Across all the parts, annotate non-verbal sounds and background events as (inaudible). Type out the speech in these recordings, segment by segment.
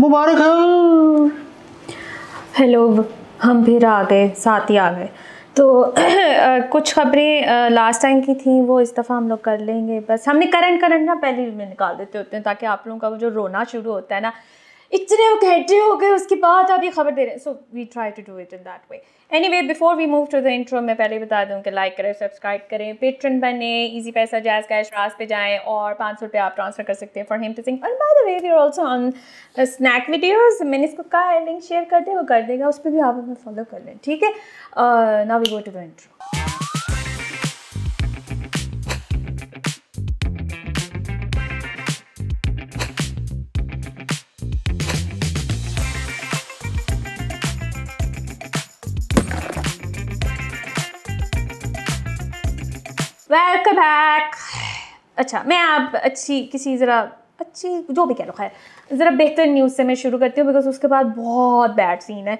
मुबारक हो हेलो हम फिर आ गए साथ ही आ गए तो (clears throat) कुछ खबरें लास्ट टाइम की थी वो इस दफ़ा हम लोग कर लेंगे बस हमने करंट करंट ना पहले में निकाल देते होते हैं ताकि आप लोगों का वो जो रोना शुरू होता है ना इतने घंटे हो गए उसके बाद आप ये खबर दे रहे हैं so we try to do it in that way anyway before we move to the intro मैं पहले बता दूं कि लाइक करें सब्सक्राइब करें पेट्रन बने इजी पैसा जायज़ कैश रास पे जाएं और पाँच सौ रुपये आप ट्रांसफर कर सकते हैं फॉर हिम टू सिंग और by the way we are also on snack videos मैंने इसको कहा लिंक शेयर कर दिया वो कर देगा उस पर भी आप हमें फॉलो कर लें ठीक है now we go to the intro welcome back अच्छा मैं आप अच्छी किसी ज़रा अच्छी जो भी कह लो खैर ज़रा बेहतर न्यूज़ से मैं शुरू करती हूँ बिकॉज उसके बाद बहुत बैड सीन है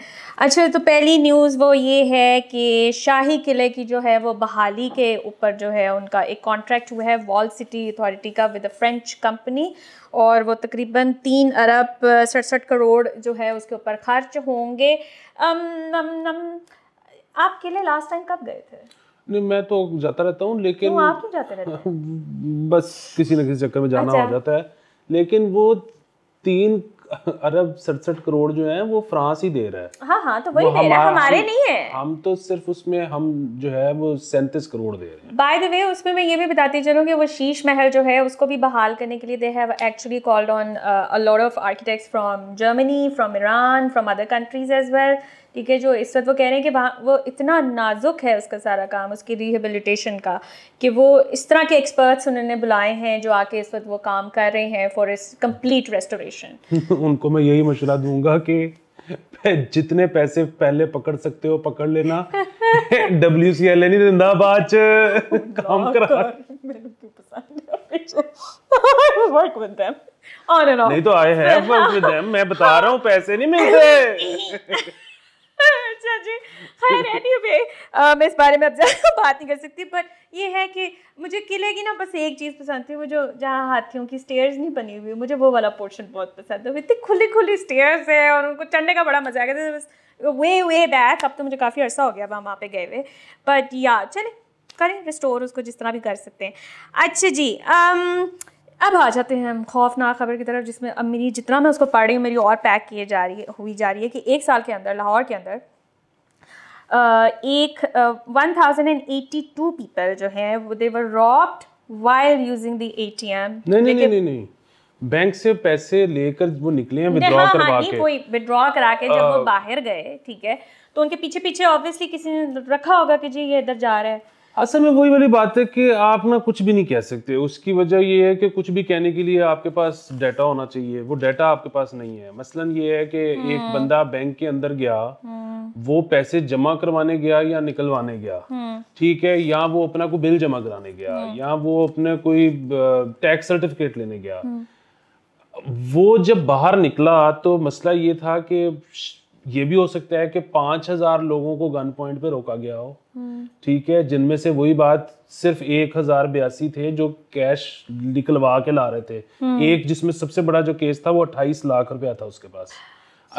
अच्छा तो पहली न्यूज़ वो ये है कि शाही किले की जो है वो बहाली के ऊपर जो है उनका एक कॉन्ट्रैक्ट हुआ है वॉल सिटी अथॉरिटी का विद अ फ्रेंच कंपनी और वो तकरीबन तीन अरब सड़सठ करोड़ जो है उसके ऊपर खर्च होंगे अम नम नम आप किले लास्ट टाइम कब गए थे नहीं मैं तो जाता रहता हूँ लेकिन आप क्यों जाते रहते हैं (laughs) बस किसी न किसी चक्कर में जाना अच्छा। हो जाता है लेकिन वो तीन अरब सड़सठ करोड़ जो है वो फ्रांस ही दे रहा है हाँ हाँ तो वही दे रहा है हमारे नहीं है हम तो सिर्फ उसमें हम जो है वो सैंतीस करोड़ दे रहे हैं बाय द वे उसमें मैं ये भी बताती चलूँ कि वो शीश महल जो है उसको भी बहाल करने के लिए they have actually called on a lot of architects from Germany from Iran from other countries as well ठीक है जो इस वक्त वो कह रहे हैं कि वहाँ वो इतना नाजुक है उसका सारा काम उसकी रिहेबिलिटेशन का कि वो इस तरह के एक्सपर्ट्स उन्होंने बुलाए हैं जो आके इस वक्त वो काम कर रहे हैं फॉर इस कम्प्लीट रेस्टोरेशन उनको मैं यही मशुरा दूंगा कि जितने पैसे पहले पकड़ सकते हो पकड़ लेना डब्ल्यू सी एल नहीं जिंदाबाद oh (laughs) काम करा (laughs) नहीं तो आए हैं मैं बता रहा हूँ पैसे नहीं मिलते (laughs) अच्छा जी खैर एनीवे anyway, मैं इस बारे में अब ज़्यादा (laughs) बात नहीं कर सकती बट ये है कि मुझे किले की ना बस एक चीज़ पसंद थी वो जो जहाँ हाथियों की स्टेयर्स नहीं बनी हुई मुझे वो वाला पोर्शन बहुत पसंद है इतनी खुली खुली स्टेयर्स है और उनको चढ़ने का बड़ा मज़ा आ गया था बस वे वे बैक अब तो मुझे काफ़ी अर्सा हो गया वहाँ पे गए हुए बट या चले करें रिस्टोर उसको जिस तरह भी कर सकते हैं अच्छा जी आम, अब आ जाते हैं हम खौफनाक खबर की तरफ जिसमें अब मेरी जितना मैं उसको पढ़ रही हूँ मेरी और पैक किए जा रही हुई जा रही है कि एक साल के अंदर लाहौर के अंदर एक one thousand and eighty two people जो है वो they were robbed while using the ATM नहीं नहीं नहीं नहीं बैंक से पैसे लेकर वो निकले हैं विड्रॉ हाँ, करवा हाँ, के कोई विड्रॉ करा के जब आ, वो बाहर गए ठीक है तो उनके पीछे पीछे ऑब्वियसली किसी ने रखा होगा कि जी ये इधर जा रहा है असल में वही वाली बात है कि आप ना कुछ भी नहीं कह सकते उसकी वजह ये है कि कुछ भी कहने के लिए आपके पास डाटा होना चाहिए वो डाटा आपके पास नहीं है मसलन ये है कि एक हम्म। बंदा बैंक के अंदर गया हम्म। वो पैसे जमा करवाने गया या निकलवाने गया हम्म। ठीक है या वो अपना को बिल जमा कराने गया या वो अपने कोई टैक्स सर्टिफिकेट लेने गया वो जब बाहर निकला तो मसला ये था कि ये भी हो सकता है कि पांच हजार लोगों को गन पॉइंट पे रोका गया हो ठीक है जिनमें से वही बात सिर्फ एक हजार बयासी थे जो कैश निकलवा के ला रहे थे हम्म। एक जिसमें सबसे बड़ा जो केस था वो अट्ठाईस लाख रुपया था उसके पास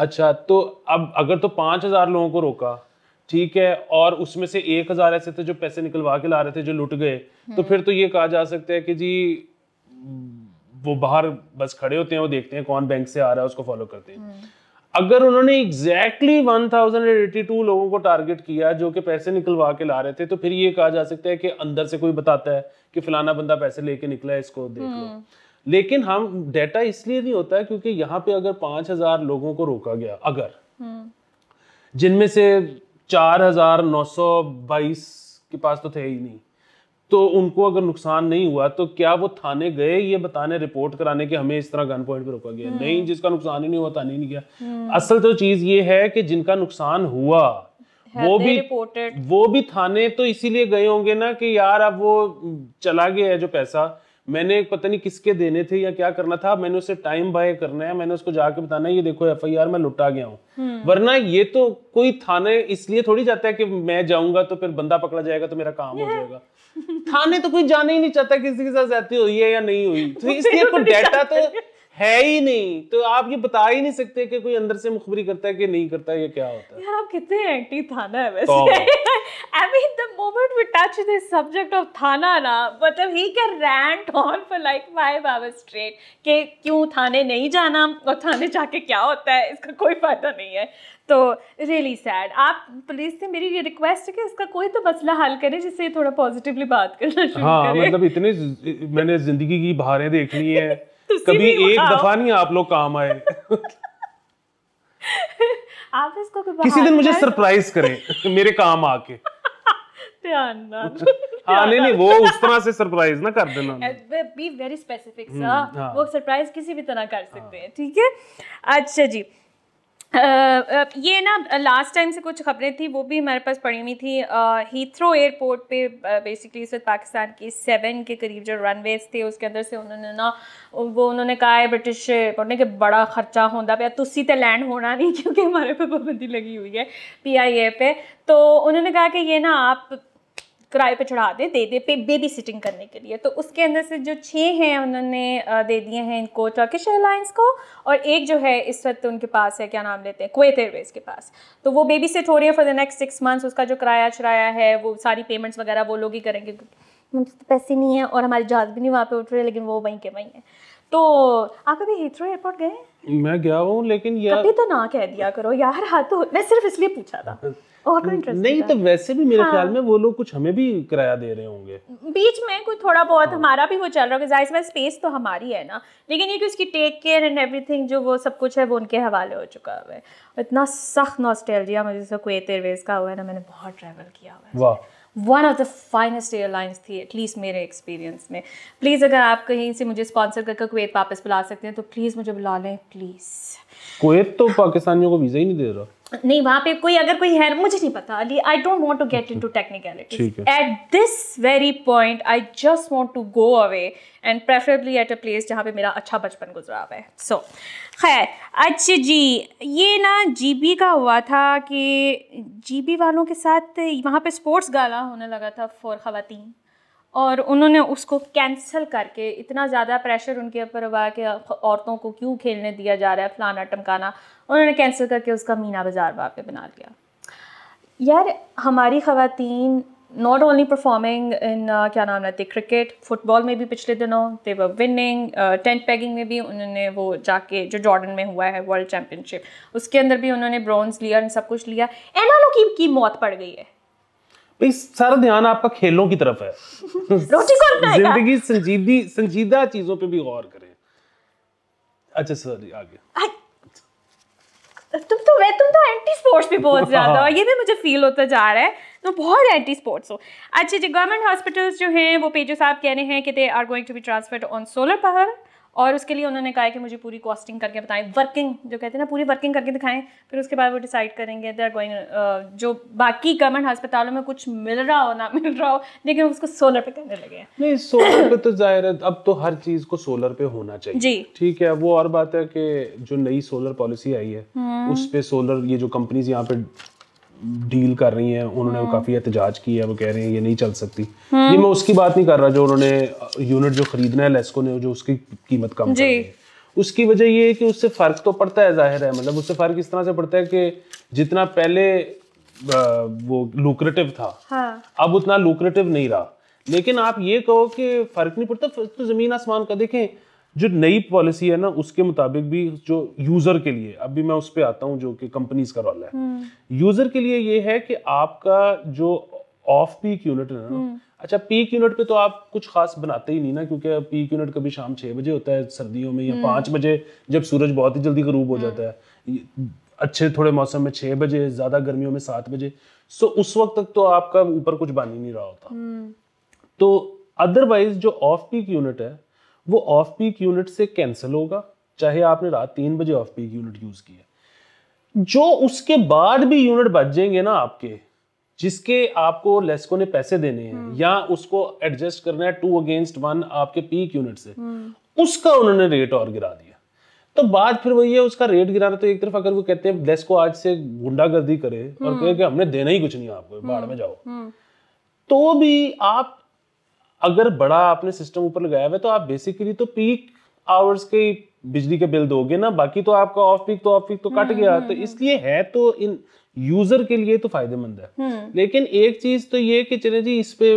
अच्छा तो अब अगर तो पांच हजार लोगों को रोका ठीक है और उसमें से एक हजार ऐसे थे जो पैसे निकलवा के ला रहे थे जो लुट गए तो हम्म। फिर तो ये कहा जा सकता है कि जी वो बाहर बस खड़े होते हैं वो देखते हैं कौन बैंक से आ रहा है उसको फॉलो करते हैं हम्म। अगर उन्होंने एग्जैक्टली exactly 1082 लोगों को टारगेट किया जो कि पैसे निकलवा के ला रहे थे तो फिर ये कहा जा सकता है कि अंदर से कोई बताता है कि फलाना बंदा पैसे लेके निकला है इसको देख लो हम्म। लेकिन हम डेटा इसलिए नहीं होता है क्योंकि यहाँ पे अगर पांच हजार लोगों को रोका गया अगर हम्म। जिनमें से चार हजार नौ सौ बाईस के पास तो थे ही नहीं तो उनको अगर नुकसान नहीं हुआ तो क्या वो थाने गए ये बताने रिपोर्ट कराने के हमें इस तरह गन पॉइंट पर रोका गया हम्म। नहीं जिसका नुकसान ही नहीं हुआ थाने नहीं गया हम्म। असल तो चीज ये है कि जिनका नुकसान हुआ वो भी reported? वो भी थाने तो इसीलिए गए होंगे ना कि यार अब वो चला गया है जो पैसा मैंने पता नहीं किसके देने थे या क्या करना था मैंने उसे टाइम बाय करना है मैंने उसको जाके बताना है ये देखो एफ आई आर मैं लुटा गया हूँ हम्म। वरना ये तो कोई थाने इसलिए थोड़ी जाता है कि मैं जाऊंगा तो फिर बंदा पकड़ा जाएगा तो मेरा काम हो जाएगा थाने तो कोई जाना ही नहीं चाहता किसी के साथ जाती हुई है या नहीं हुई तो (laughs) इसलिए तो डेटा तो है ही नहीं तो आप ये बता ही नहीं सकते कि कोई अंदर से मुखबरी करता है कि नहीं करता है ये क्या होता है यार आप कितने एंटी थाना है वैसे I mean the moment we touch this subject of थाना ना मतलब he can rant on for like five hours straight कि क्यों थाने नहीं जाना और थाने जाके क्या होता है इसका कोई फायदा नहीं है तो रियली सैड आप पुलिस से मेरी ये रिक्वेस्ट है कि इसका कोई तो मसला हल करें जिससे थोड़ा पॉजिटिवली बात करना शुरू हाँ, करें मतलब इतने मैंने जिंदगी की बाहरें देख ली हैं (laughs) कभी एक दफा नहीं आप लोग काम आए (laughs) आप इसको किसी दिन मुझे तो- सरप्राइज करें (laughs) मेरे काम आके आने (laughs) हाँ, नहीं वो उस तरह से सरप्राइज ना कर देना बी वेरी स्पेसिफिक सर वो सरप्राइज किसी भी तरह कर सकते हाँ। हैं ठीक है अच्छा जी ये ना लास्ट टाइम से कुछ खबरें थी वो भी हमारे पास पड़ी हुई थी हीथ्रो एयरपोर्ट पे बेसिकली इस वक्त पाकिस्तान की सेवन के करीब जो रनवेज थे उसके अंदर से उन्होंने ना वो उन्होंने कहा है ब्रिटिश उन्होंने कि बड़ा खर्चा होता पे तुसी तो लैंड होना नहीं क्योंकि हमारे पे पाबंदी लगी हुई है पी आई ए पे तो उन्होंने कहा कि ये ना आप किराए पे चढ़ा दें दे दे पे बेबी सिटिंग करने के लिए तो उसके अंदर से जो छः हैं उन्होंने दे दिए हैं इनको टर्किश एयरलाइंस को और एक जो है इस वक्त उनके पास है क्या नाम लेते हैं कुवैत एयरवेज के पास तो वो बेबी सिट हो रही है for the next six months उसका जो किराया चराया है वो सारी पेमेंट्स वगैरह वो लोग ही करेंगे क्योंकि तो पैसे नहीं है और हमारे जहाज़ भी नहीं वहाँ पर उठ रहे लेकिन वो वहीं के वहीं हैं तो आप अभी हीथ्रो एयरपोर्ट गए हैं मैं गया हूँ लेकिन यार कभी तो ना कह दिया करो यार हाँ तो मैं सिर्फ इसलिए पूछा था और कोई इंटरेस्ट नहीं तो वैसे भी मेरे हाँ। ख्याल में वो लोग कुछ हमें भी किराया दे रहे होंगे बीच में कुछ थोड़ा बहुत हाँ। हमारा भी वो चल रहा है जाहिर स्पेस तो हमारी है ना लेकिन ये कि उसकी टेक केयर एंड एवरीथिंग जो वो सब कुछ है वो उनके हवाले हो चुका है इतना सख्त नॉस्टैल्जिया मुझे कुएत एयरवेज का हुआ है ना मैंने बहुत ट्रैवल किया हुआ है वाह one of the finest airlines थी एटलीस्ट मेरे एक्सपीरियंस में प्लीज़ अगर आप कहीं से मुझे स्पॉन्सर करके कुवैत वापस बुला सकते हैं तो प्लीज़ मुझे बुला लें प्लीज़ कुवैत तो पाकिस्तानियों को वीज़ा ही नहीं दे रहा नहीं वहाँ पे कोई अगर कोई है मुझे नहीं पता Ali I don't want to get into technicality at this very point I just want to go away and preferably at a place जहाँ पे मेरा अच्छा बचपन गुजरा हुआ है सो खैर अच्छा जी ये ना जीबी का हुआ था कि जीबी वालों के साथ वहाँ पे स्पोर्ट्स गाला होने लगा था फॉर खातन और उन्होंने उसको कैंसिल करके इतना ज़्यादा प्रेशर उनके ऊपर हुआ कि औरतों को क्यों खेलने दिया जा रहा है फलाना टमकाना उन्होंने कैंसिल करके उसका मीना बाज़ार पर बना लिया यार हमारी खातन नॉट ओनली परफॉर्मिंग इन क्या नाम रहते क्रिकेट फुटबॉल में भी पिछले दिनों they were winning tent pegging में भी उन्होंने वो जाके जो जॉर्डन में हुआ है वर्ल्ड चैम्पियनशिप उसके अंदर भी उन्होंने ब्रॉन्ज लिया सब कुछ लिया एनालो की, की मौत पड़ गई है भाई सारा ध्यान आपका खेलों की तरफ है (laughs) रोटी कौन जिंदगी संजीदी संजीदा चीजों पे भी गौर करें अच्छा सॉरी आगे तुम तो मैं तुम तो एंटी स्पोर्ट्स भी बहुत ज़्यादा हो (laughs) ये भी मुझे फील होता जा रहा है तो बहुत एंटी स्पोर्ट्स हो अच्छा जी गवर्नमेंट हॉस्पिटल्स जो हैं वो पेजो साहब कह रहे हैं कि they are going to be transferred on solar power और उसके लिए उन्होंने कहा कि मुझे पूरी कॉस्टिंग करके बताएं वर्किंग जो कहते हैं ना पूरी वर्किंग करके दिखाएं फिर उसके बाद वो डिसाइड करेंगे दे आर गोइंग जो बाकी गवर्नमेंट अस्पतालों में कुछ मिल रहा हो ना मिल रहा हो लेकिन उसको सोलर पे करने लगे नहीं सोलर पे तो जाहिर है अब तो हर चीज को सोलर पे होना चाहिए जी ठीक है वो और बात है कि जो नई सोलर पॉलिसी आई है हम्म। उस पर सोलर ये जो कंपनीज यहाँ पे डील कर रही हैं उन्होंने हम्म। काफ़ी एहतजाज की है वो कह रहे हैं ये नहीं चल सकती हम्म। ये मैं उसकी बात नहीं कर रहा जो उन्होंने यूनिट जो खरीदना है लेस्को ने जो उसकी कीमत कम जी उसकी वजह ये है कि उससे फ़र्क तो पड़ता है जाहिर है मतलब उससे फ़र्क इस तरह से पड़ता है कि जितना पहले वो लुक्रेटिव था हाँ। अब उतना लुक्रेटिव नहीं रहा लेकिन आप ये कहो कि फ़र्क नहीं पड़ता तो ज़मीन आसमान का देखें जो नई पॉलिसी है ना उसके मुताबिक भी जो यूजर के लिए अभी मैं उस पर आता हूँ जो कि कंपनीज का रोल है यूजर हम्म। के लिए ये है कि आपका जो ऑफ पीक यूनिट है ना हम्म। अच्छा पीक यूनिट पे तो आप कुछ खास बनाते ही नहीं ना क्योंकि पीक यूनिट कभी शाम छह बजे होता है सर्दियों में या हम्म। पांच बजे जब सूरज बहुत ही जल्दी गरूब हो जाता है अच्छे थोड़े मौसम में छह बजे ज़्यादा गर्मियों में सात बजे सो उस वक्त तक तो आपका ऊपर कुछ बन ही नहीं रहा होता तो अदरवाइज जो ऑफ पीक यूनिट है वो ऑफ पीक यूनिट से कैंसिल होगा चाहे आपने रात तीन बजे ऑफ पीक यूनिट यूज किया जो उसके बाद भी यूनिट बच जाएंगे ना आपके जिसके आपको लेस्को ने पैसे देने हैं हम्म। या उसको एडजस्ट करना है टू अगेंस्ट वन आपके पीक यूनिट से हम्म। उसका उन्होंने रेट और गिरा दिया तो बात फिर वही है उसका रेट गिराना तो एक तरफ अगर वो कहते हैं लेस्को आज से गुंडागर्दी करे और हम्म। कहे कि हमने देना ही कुछ नहीं आपको बाढ़ में जाओ तो भी आप अगर बड़ा आपने सिस्टम ऊपर लगाया हुआ है तो आप बेसिकली तो पीक आवर्स के बिजली के बिल दोगे ना बाकी तो आपका ऑफ पीक तो ऑफ पीक तो कट हम्म, गया हम्म, तो हम्म। इसलिए है तो इन यूजर के लिए तो फायदेमंद है लेकिन एक चीज तो ये कि चले जी इस पे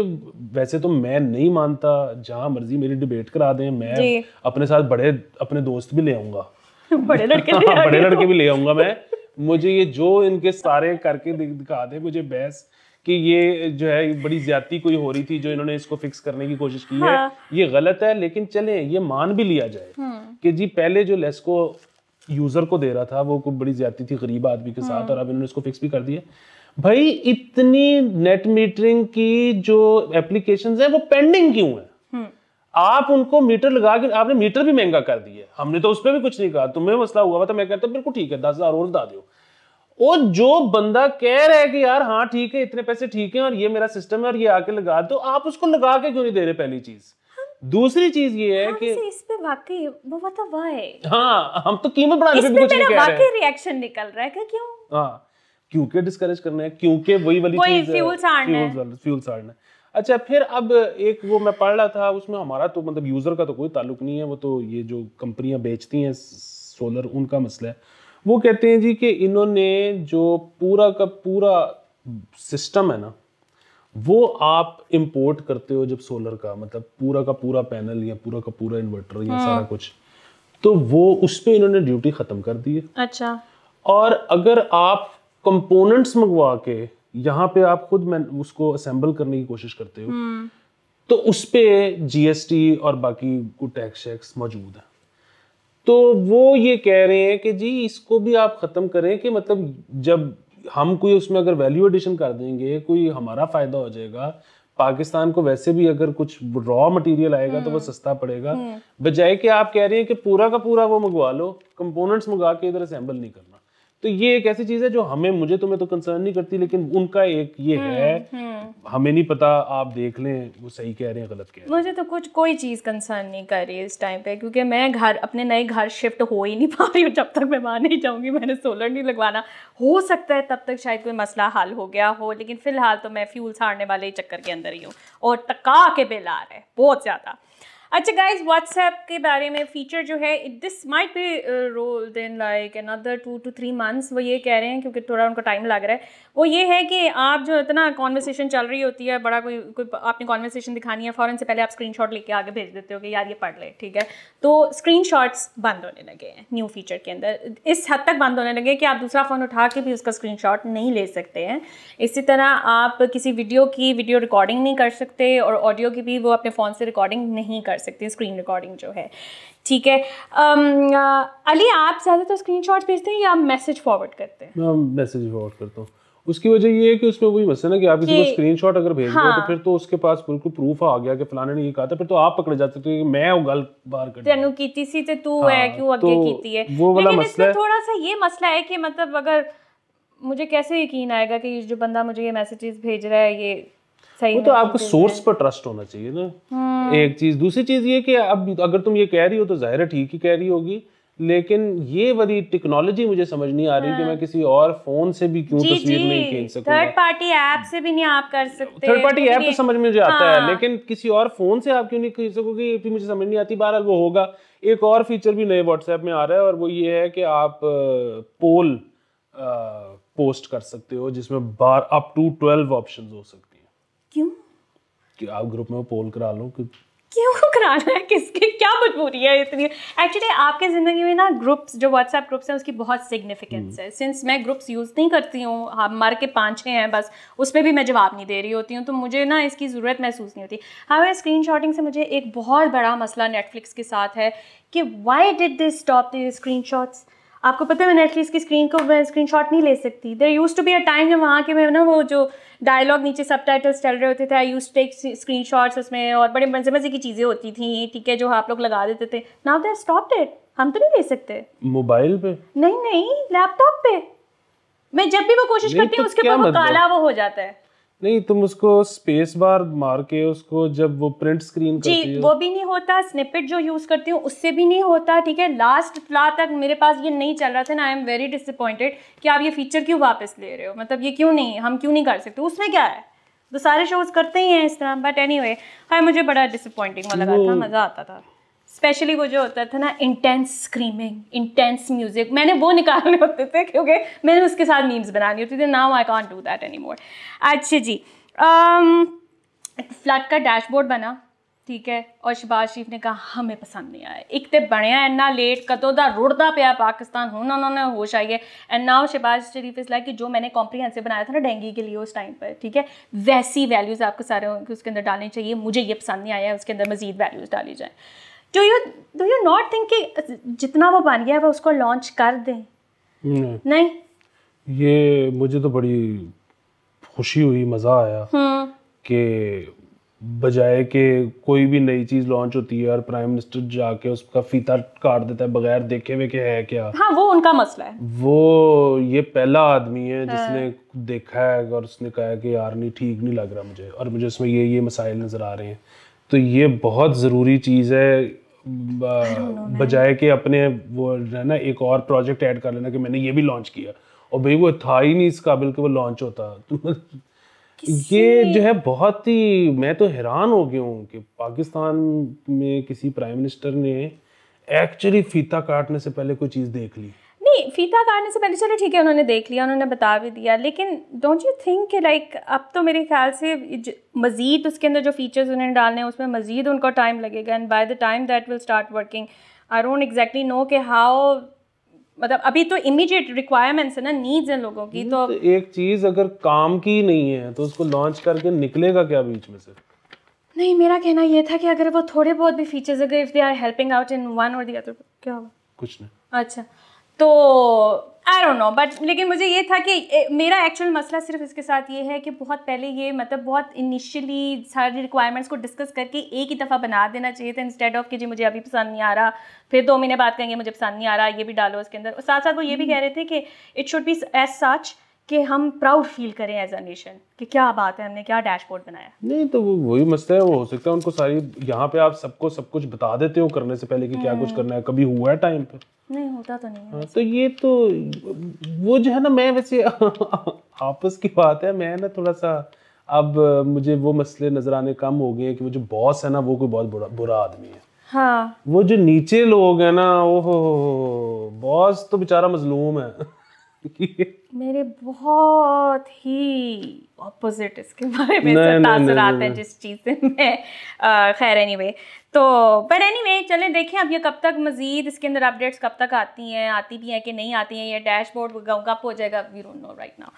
वैसे तो मैं नहीं मानता जहां मर्जी मेरी डिबेट करा दें मैं अपने साथ बड़े अपने दोस्त भी ले आऊंगा (laughs) बड़े लड़के हाँ, बड़े लड़के भी तो। ले आऊंगा मैं मुझे ये जो इनके सारे करके दिखा दे मुझे बेस्ट कि ये जो है बड़ी ज्यादा कोई हो रही थी जो इन्होंने इसको फिक्स करने की कोशिश की हाँ। है ये गलत है लेकिन चले ये मान भी लिया जाए हम्म। कि जी पहले जो लेस्को यूजर को दे रहा था वो बड़ी ज्यादा थी गरीब आदमी के साथ हम्म। और अब इन्होंने इसको फिक्स भी कर दिया भाई इतनी नेट मीटरिंग की जो एप्लीकेशन है वो पेंडिंग क्यों है हम्म। आप उनको मीटर लगा के आपने मीटर भी महंगा कर दिया हमने तो उस पर भी कुछ नहीं कहा तुम्हें मसला हुआ था मैं कहता बिल्कुल ठीक है दस हजार और दा दो वो जो बंदा कह रहा है कि यार हाँ ठीक है इतने पैसे ठीक है और ये मेरा सिस्टम है और ये आके लगा दो तो आप उसको लगा के क्यों नहीं दे रहे पहली चीज दूसरी चीज ये है कि इस पे वाकई वो मतलब हाँ हम तो कीमत बढ़ाने पे कुछ नहीं कह रहे हैं रिएक्शन निकल रहा है क्यों हाँ क्योंकि डिस्करेज करना है क्योंकि वही वाली चीज फ्यूल साड़ना है अच्छा फिर अब एक वो मैं पढ़ रहा था उसमें हमारा तो मतलब यूजर का तो कोई ताल्लुक नहीं है वो तो ये जो कंपनियां बेचती हैं सोलर उनका मसला है वो कहते हैं जी कि इन्होंने जो पूरा का पूरा सिस्टम है ना वो आप इंपोर्ट करते हो जब सोलर का मतलब पूरा का पूरा पैनल या पूरा का पूरा इन्वर्टर या सारा हाँ। कुछ तो वो उस पर इन्होंने ड्यूटी खत्म कर दी है अच्छा और अगर आप कंपोनेंट्स मंगवा के यहाँ पे आप खुद उसको असेंबल करने की कोशिश करते हो हम्म। तो उस पर जीएसटी और बाकी टैक्स शैक्स मौजूद है तो वो ये कह रहे हैं कि जी इसको भी आप ख़त्म करें कि मतलब जब हम कोई उसमें अगर वैल्यू एडिशन कर देंगे कोई हमारा फ़ायदा हो जाएगा पाकिस्तान को वैसे भी अगर कुछ रॉ मटेरियल आएगा तो वो हम्म। सस्ता पड़ेगा हम्म। बजाय कि आप कह रहे हैं कि पूरा का पूरा वो मंगवा लो कंपोनेंट्स मंगा के इधर असेंबल नहीं करना तो ये एक ऐसी चीज है जो हमें मुझे तो मैं तो कंसर्न नहीं करती लेकिन उनका एक ये हुँ, हम्म, है हुँ. हम्म। हमें नहीं पता आप देख लें वो सही कह रहे हैं गलत कह रहे हैं मुझे तो कुछ कोई चीज कंसर्न नहीं कर रही इस टाइम पे क्योंकि मैं घर अपने नए घर शिफ्ट हो ही नहीं पा रही हूँ जब तक मैं वहां नहीं जाऊंगी मैंने सोलर नहीं लगवाना हो सकता है तब तक शायद कोई मसला हल हो गया हो लेकिन फिलहाल तो मैं फ्यूल साड़ने वाले चक्कर के अंदर ही हूँ और टका के बिल आ रहे हैं बहुत ज़्यादा अच्छा गाइज व्हाट्सएप के बारे में फ़ीचर जो है इट दिस माइट बी रोल दिन like another two two three months वो ये कह रहे हैं क्योंकि थोड़ा उनको टाइम लग रहा है वो ये है कि आप जो इतना कॉन्वर्सेशन चल रही होती है बड़ा कोई कोई आपने कॉन्वर्सेशन दिखानी है फ़ौरन से पहले आप स्क्रीन शॉट लेके आगे भेज देते हो कि यार ये पढ़ ले ठीक है तो स्क्रीन शॉट्स बंद होने लगे हैं न्यू फीचर के अंदर इस हद तक बंद होने लगे कि आप दूसरा फ़ोन उठा के भी उसका स्क्रीन शॉट नहीं ले सकते हैं इसी तरह आप किसी वीडियो की वीडियो रिकॉर्डिंग नहीं कर सकते और ऑडियो की भी वो अपने फ़ोन से रिकॉर्डिंग नहीं कर कर सकते हैं स्क्रीन रिकॉर्डिंग जो है ठीक है um, uh, अली आप ज़्यादातर स्क्रीन शॉट भेजते हैं या मैसेज फॉरवर्ड करते हैं मैं मैसेज फॉरवर्ड करता हूँ उसकी वजह ये है कि उसमें वही मसला ना कि आप किसी को स्क्रीनशॉट अगर भेज हाँ, दो तो हाँ। फिर तो उसके पास बिल्कुल प्रूफ आ गया कि फलाने ने ये कहा था फिर तो आप पकड़े जाते थे मैं वो गल बाहर कर तेनु कीती सी ते तो तू हाँ, है क्यों आगे तो कीती है वो वाला लेकिन मसला इसमें थोड़ा सा ये मसला है कि मतलब अगर मुझे कैसे यकीन आएगा कि जो बंदा मुझे ये मैसेजेस भेज रहा है ये सही वो तो आपको सोर्स पर ट्रस्ट होना चाहिए ना हम्म। एक चीज दूसरी चीज ये कि अब अगर तुम ये कह रही हो तो जाहिर है ठीक ही कह रही होगी लेकिन ये वाली टेक्नोलॉजी मुझे समझ नहीं आ रही हाँ। कि मैं किसी और फोन से भी क्यों तस्वीर नहीं खींच सकूं थर्ड पार्टी ऐप से भी नहीं आप कर सकते थर्ड पार्टी ऐप तो समझ में मुझे हाँ। आता है हाँ। लेकिन किसी और फोन से आप क्यों नहीं खींच सकोगे ये भी मुझे समझ नहीं आती बहरहाल वो होगा एक और फीचर भी नए व्हाट्सएप में आ रहा है और वो ये है कि आप पोल पोस्ट कर सकते हो जिसमें बार अप टू ट्वेल्व ऑप्शन हो सकते क्यों कि आप ग्रुप में पोल करा लो कि क्यों कराना है किसके क्या मजबूरी है इतनी एक्चुअली आपके ज़िंदगी में ना ग्रुप्स जो व्हाट्सएप ग्रुप्स हैं उसकी बहुत सिग्निफिकेंस हम्म। है सिंस मैं ग्रुप्स यूज़ नहीं करती हूँ हाँ, मर के पाँच छः हैं बस उसमें भी मैं जवाब नहीं दे रही होती हूँ तो मुझे ना इसकी ज़रूरत महसूस नहीं होती हमारे स्क्रीन शॉटिंग से मुझे एक बहुत बड़ा मसला नेटफ्लिक्स के साथ है कि why did this stop the screenshots आपको पता है मैं नेटफ्लिक्स की स्क्रीन को मैं स्क्रीन नहीं ले सकती there used to be a time जब वहाँ के मैं ना वो जो डायलॉग नीचे सब टाइटल्स चल रहे होते थे I use take screenshots उसमें और बड़े मज़े मज़े की चीज़ें होती थी ठीक है जो आप लोग लगा देते थे नाउ देर स्टॉप इट हम तो नहीं ले सकते मोबाइल पे नहीं नहीं लैपटॉप पे मैं जब भी वो कोशिश करती हूँ तो उसके ऊपर वो मतलब? काला वो हो जाता है नहीं तुम उसको स्पेस बार मार के उसको जब वो प्रिंट स्क्रीन जी करती वो भी नहीं होता स्निपेट जो यूज करती हूँ उससे भी नहीं होता ठीक है लास्ट फ्ला तक मेरे पास ये नहीं चल रहा था ना आई एम वेरी डिसअपॉइंटेड कि आप ये फीचर क्यों वापस ले रहे हो मतलब ये क्यों नहीं हम क्यों नहीं कर सकते उसमें क्या है तो सारे शोज करते ही हैं इस तरह बट एनी anyway, हाय मुझे बड़ा डिसअपॉइंटिंग लगा था मज़ा आता था स्पेशली वो जो होता था ना इंटेंस स्क्रीमिंग इंटेंस म्यूजिक मैंने वो निकालने होते थे क्योंकि मैंने उसके साथ मीम्स बनानी होती थी now I can't do that any more अच्छा जी फ्लड um, का डैशबोर्ड बना ठीक है और शबाज शरीफ ने कहा हमें पसंद नहीं आया एक तो बढ़िया इन्ना लेट कदों का रुड़ता पे पाकिस्तान हूँ उन्होंने होश आई है एंड नाउ शबाज शरीफ इस लाइक कि जो मैंने कॉम्प्रीहेंसिव बनाया था ना डेंगी के लिए उस टाइम पर ठीक है वैसी वैल्यूज़ आपको सारे उसके अंदर डालनी चाहिए मुझे ये पसंद नहीं आया उसके अंदर मजीद वैल्यूज़ डाली जाए do you do you not think कि जितना वो बन गया है वो उसको लॉन्च कर दें नहीं, नहीं? ये मुझे तो बड़ी खुशी हुई मज़ा आया हम्म। कि बजाय के कोई भी नई चीज़ लॉन्च होती है और प्राइम मिनिस्टर जाके उसका फीता काट देता है बगैर देखे हुए कि है क्या हाँ वो उनका मसला है वो ये पहला आदमी है हाँ। जिसने देखा है और उसने कहा है कि यार नहीं ठीक नहीं लग रहा मुझे और मुझे इसमें ये ये मसाइल नज़र आ रहे हैं तो ये बहुत ज़रूरी चीज़ है बजाय कि अपने वो है ना एक और प्रोजेक्ट ऐड कर लेना कि मैंने ये भी लॉन्च किया और भाई वो था ही नहीं इस काबिल के वो लॉन्च होता (laughs) तो ये जो है बहुत ही मैं तो हैरान हो गया हूँ कि पाकिस्तान में किसी प्राइम मिनिस्टर ने एक्चुअली फीता काटने से पहले कोई चीज़ देख ली नहीं फीता काटने से पहले चलो ठीक है उन्होंने देख लिया उन्होंने बता भी दिया लेकिन डोंट यू थिंक कि लाइक अब तो मेरे ख्याल से मज़ीद उसके अंदर जो फीचर्स उन्होंने डालने हैं उसमें मज़ीद उनको टाइम लगेगा and by the time that will start working I don't exactly know के हाउ मतलब अभी तो इमीडिएट रिक्वायरमेंट्स है ना नीड्स हैं लोगों की तो, तो, एक चीज़ अगर काम की नहीं है तो उसको लॉन्च करके निकलेगा क्या बीच में से नहीं मेरा कहना यह था कि अगर वो थोड़े बहुत भी फीचर्स अगर if they are helping out in one और दी अदर क्या हुआ कुछ नहीं अच्छा तो आई डोंट नो बट लेकिन मुझे ये था कि मेरा एक्चुअल मसला सिर्फ इसके साथ ये है कि बहुत पहले ये मतलब बहुत इनिशियली सारी रिक्वायरमेंट्स को डिस्कस करके एक ही दफ़ा बना देना चाहिए था इंस्टेड ऑफ कि जी मुझे अभी पसंद नहीं आ रहा फिर दो महीने बाद कहेंगे मुझे पसंद नहीं आ रहा ये भी डालो इसके अंदर साथ साथ वो ये भी हम्म। कह रहे थे कि it should be as such कि हम प्राउड फील करें एज अ नेशन कि क्या बात है हमने क्या डैशबोर्ड बनाया नहीं तो वो वही मसला है वो हो सकता है उनको सारी यहाँ पे आप सबको सब कुछ बता देते हो करने से पहले कि क्या कुछ हम्म। करना है कभी हुआ है टाइम पे नहीं होता तो नहीं हाँ, तो ये तो वो जो है ना मैं वैसे (laughs) आपस की बात है मैं ना थोड़ा सा अब मुझे वो मसले नजर आने कम हो गए कि वो जो बॉस है ना वो कोई बहुत बुरा बुरा आदमी है हाँ वो जो नीचे लोग हैं ना ओहो बॉस तो बेचारा मजलूम है (laughs) मेरे बहुत ही ऑपोजिट इसके बारे में तासर आता है जिस चीज़ से मैं खैर एनी anyway, तो बट एनी वे चलें देखें अब ये कब तक मज़ीद इसके अंदर अपडेट्स कब तक आती हैं आती भी हैं कि नहीं आती हैं ये डैशबोर्ड कब हो जाएगा we don't know right now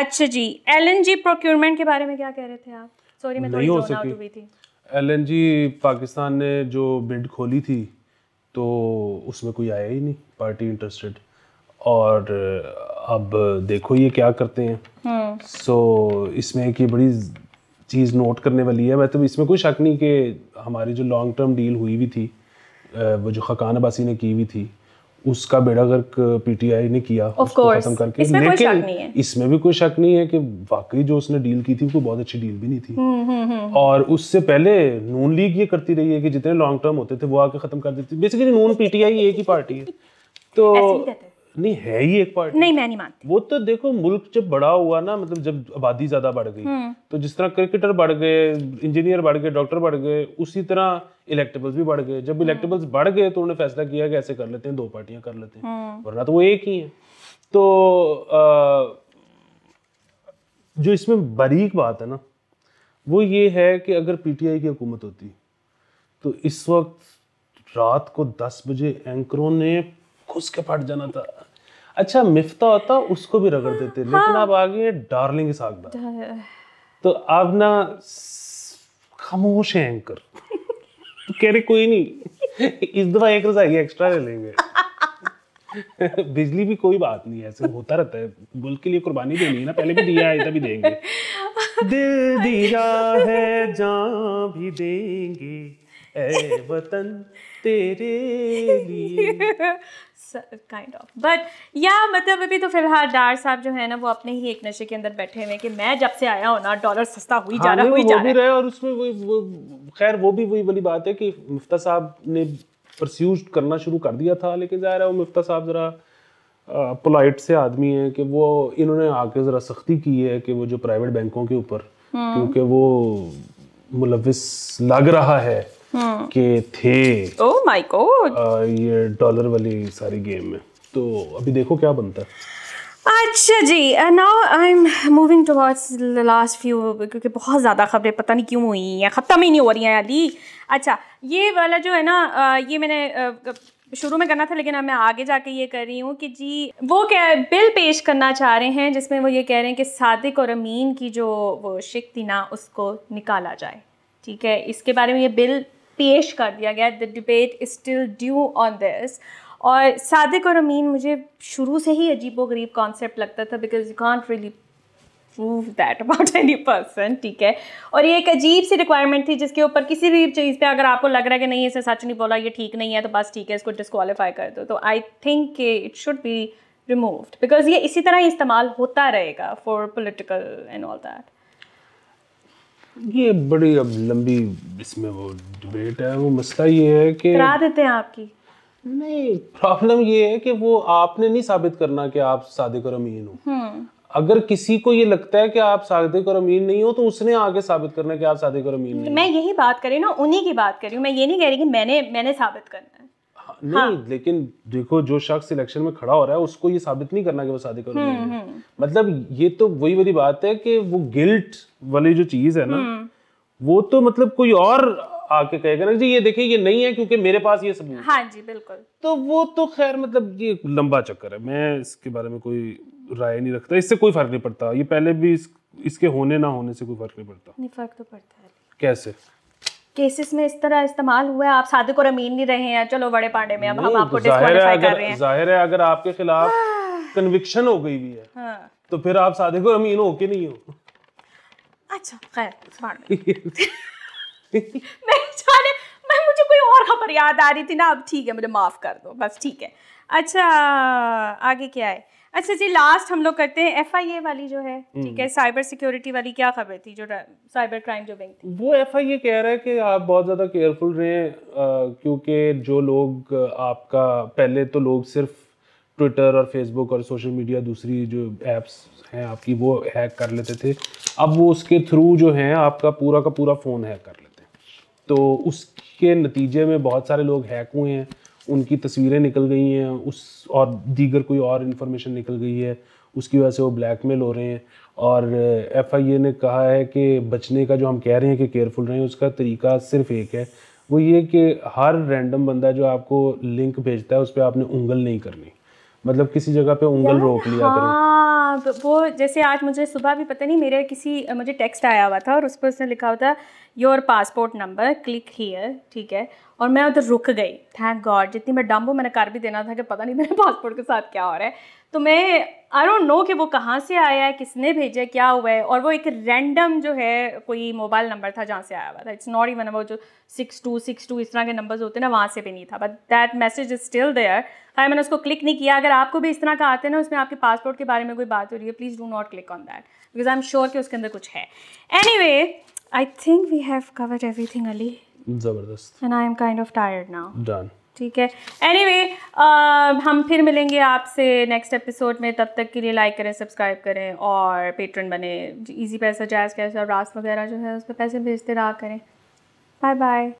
अच्छा जी एलएनजी प्रोक्योरमेंट के बारे में क्या कह रहे थे आप सॉरी मैं थोड़ी जोन आउट हुई थी एलएनजी पाकिस्तान ने जो बिड खोली थी तो उसमें कोई आया ही नहीं पार्टी इंटरेस्टेड और अब देखो ये क्या करते हैं सो हम्म। so, इसमें एक ये बड़ी चीज़ नोट करने वाली है मैं मतलब तो इसमें कोई शक नहीं कि हमारी जो लॉन्ग टर्म डील हुई हुई थी वो जो खकान अबासी ने की हुई थी उसका बेड़ा गर्क पीटीआई ने किया खत्म करके इसमें लेकिन इसमें भी कोई शक नहीं है कि वाकई जो उसने डील की थी वो बहुत अच्छी डील भी नहीं थी हुँ, हम्म, हुँ. हम्म, और उससे पहले नून लीग ये करती रही है कि जितने लॉन्ग टर्म होते थे वो आके खत्म कर देती बेसिकली नून पीटीआई एक ही पार्टी है तो नहीं है ही एक पार्टी नहीं मैं नहीं मानती वो तो देखो मुल्क जब बड़ा हुआ ना मतलब जब आबादी ज्यादा बढ़ गई हम्म। तो जिस तरह क्रिकेटर बढ़ गए इंजीनियर बढ़ गए डॉक्टर बढ़ गए उसी तरह इलेक्टेबल्स भी बढ़ गए जब इलेक्टेबल्स हम्म। बढ़ गए तो उन्होंने फैसला किया कि ऐसे कर लेते हैं दो पार्टियां कर लेते हैं हम्म। वरना तो वो एक ही है तो जो इसमें बारीक बात है ना वो ये है कि अगर पीटीआई की हुकूमत होती तो इस वक्त रात को 10 बजे एंकरों ने घुस के फट जाना था अच्छा मिफ्ता होता उसको भी रगड़ देते हाँ। लेकिन आप आगे डार्लिंग साग सागदा तो आप ना खामोश है एंकर तो कह रहे कोई नहीं इस दफा एक रजा एक्स्ट्रा ले लेंगे (laughs) बिजली भी कोई बात नहीं है ऐसे होता रहता है मुल्क के लिए कुर्बानी देनी है ना पहले भी दिया है भी देंगे दिल दिया है जान भी देंगे ए वतन तेरे लिए काइंड ऑफ बट या मतलब अभी तो फिलहाल डार साहब जो है ना वो अपने ही एक नशे के अंदर बैठे हुए कि मैं जब से आया हूँ ना डॉलर सस्ता हुई हाँ, जा रहा हुई जा रहा है और उसमें वो, वो खैर वो भी वही वाली बात है कि मुफ्ता साहब ने परस्यूज करना शुरू कर दिया था लेकिन जाहिर है वो मुफ्ता साहब ज़रा पोलाइट से आदमी है कि वो इन्होंने आके ज़रा सख्ती की है कि वो जो प्राइवेट बैंकों के ऊपर हम्म। क्योंकि वो मुलविस लग रहा है हाँ। के थे ओह माय गॉड ये डॉलर वाली सारी गेम में तो अभी देखो क्या बनता है अच्छा जी now I am moving towards the last few क्योंकि बहुत ज़्यादा खबरें पता नहीं क्यों हुई हैं ख़त्म ही नहीं हो रही हैं अली अच्छा ये वाला जो है ना ये मैंने शुरू में करना था लेकिन अब मैं आगे जाके ये कर रही हूँ कि जी वो क्या बिल पेश करना चाह रहे हैं जिसमें वो ये कह रहे हैं कि सादिक और अमीन की जो वो शिक थी ना उसको निकाला जाए ठीक है इसके बारे में ये बिल पेश कर दिया गया the debate is still due on this और सादिक और अमीन मुझे शुरू से ही अजीब गरीब कॉन्सेप्ट लगता था because you can't really prove that about any person ठीक है और ये एक अजीब सी रिक्वायरमेंट थी जिसके ऊपर किसी भी चीज़ पे अगर आपको लग रहा है कि नहीं इसे सच नहीं बोला ये ठीक नहीं है तो बस ठीक है इसको डिसक्वालीफाई कर दो तो आई थिंक के it should be removed because ये इसी तरह ही इस्तेमाल होता रहेगा for political and all that ये बड़ी अब लंबी इसमें वो डिबेट है वो मसला ये है कि करा देते हैं आपकी नहीं प्रॉब्लम ये है कि वो आपने नहीं साबित करना कि आप सादिक और अमीन हो हम्म। अगर किसी को ये लगता है कि आप सादिक और अमीन नहीं हो तो उसने आगे साबित करना कि आप सादिक और अमीन नहीं मैं यही बात करी ना उन्हीं की बात करी मैं ये नहीं कह रही कि मैंने मैंने साबित करना है नहीं हाँ. लेकिन देखो जो शख्स इलेक्शन में खड़ा हो रहा है उसको ये साबित नहीं करना कि वो शादी करूंगा हम्म, हम्म। मतलब ये तो वही वाली बात है कि वो गिल्ट वाली जो चीज है ना हम्म। वो तो मतलब कोई और आके कहेगा ना जी ये देखिए ये नहीं है क्योंकि मेरे पास ये सबूत हाँ जी बिल्कुल तो वो तो खैर मतलब ये लंबा चक्कर है मैं इसके बारे में कोई राय नहीं रखता इससे कोई फर्क नहीं पड़ता ये पहले भी इस, इसके होने ना होने से कोई फर्क नहीं पड़ता नहीं फर्क तो पड़ता है कैसे केसेस में इस तरह इस्तेमाल हुआ है आप सादिक और अमीन नहीं रहे हैं चलो बड़े पांडे में अब हम आपको डिस्क्वालीफाई तो कर रहे हैं जाहिर है अगर आपके खिलाफ कन्विक्शन (sighs) हो गई भी है हाँ। तो फिर आप सादिक और अमीन हो के नहीं हो अच्छा खैर (laughs) मैं जाने मैं मुझे कोई और खबर याद आ रही थी ना अब ठीक है मुझे माफ़ कर दो बस ठीक है अच्छा आगे क्या है अच्छा जी लास्ट हम लोग करते हैं एफ वाली जो है हम्म। ठीक है साइबर सिक्योरिटी वाली क्या खबर थी जो साइबर क्राइम जो बैंक थी वो एफ कह रहा है कि आप बहुत ज़्यादा केयरफुल रहें क्योंकि जो लोग आपका पहले तो लोग सिर्फ ट्विटर और फेसबुक और सोशल मीडिया दूसरी जो एप्स हैं आपकी वो हैक कर लेते थे अब वो उसके थ्रू जो है आपका पूरा का पूरा फ़ोन हैक कर लेते हैं तो उसके नतीजे में बहुत सारे लोग हैक हुए हैं उनकी तस्वीरें निकल गई हैं उस और दीगर कोई और इन्फॉर्मेशन निकल गई है उसकी वजह से वो ब्लैकमेल हो रहे हैं और एफ आई ए ने कहा है कि बचने का जो हम कह रहे हैं कि केयरफुल रहें उसका तरीका सिर्फ एक है वो ये कि हर रैंडम बंदा जो आपको लिंक भेजता है उस पर आपने उंगल नहीं करनी मतलब किसी जगह पे उंगल रोक लिया हाँ। करें हाँ वो जैसे आज मुझे सुबह भी पता नहीं मेरे किसी मुझे टेक्स्ट आया हुआ था और उस पर उसने लिखा हुआ था your passport number click here ठीक है और मैं उधर रुक गई थैंक गॉड जितनी मैं डम्बू हूँ मैंने कर भी देना था कि पता नहीं मेरे पासपोर्ट (laughs) के साथ क्या हो रहा है तो मैं आई डोंट नो कि वो कहाँ से आया है किसने भेजा है क्या हुआ है और वो एक रैंडम जो है कोई मोबाइल नंबर था जहाँ से आया हुआ था इट्स नॉट इवन अबाउट जो सिक्स टू सिक्स टू इस तरह के नंबर्स होते हैं ना वहाँ से भी नहीं था but that message is still there हाँ मैंने उसको क्लिक नहीं किया अगर आपको भी इस तरह का आते हैं ना उसमें आपके पासपोर्ट के बारे में कोई बात हो रही है please do not click on that because I am sure कि उसके अंदर कुछ है anyway I think we have covered everything Ali ज़बरदस्त and I am kind of tired now done ठीक है एनी anyway, uh, हम फिर मिलेंगे आपसे नेक्स्ट एपिसोड में तब तक के लिए लाइक करें सब्सक्राइब करें और पेट्रन बने इजी पैसा जायज कैसे और रास वगैरह जो है उस पर पैसे भेजते रहा करें बाय बाय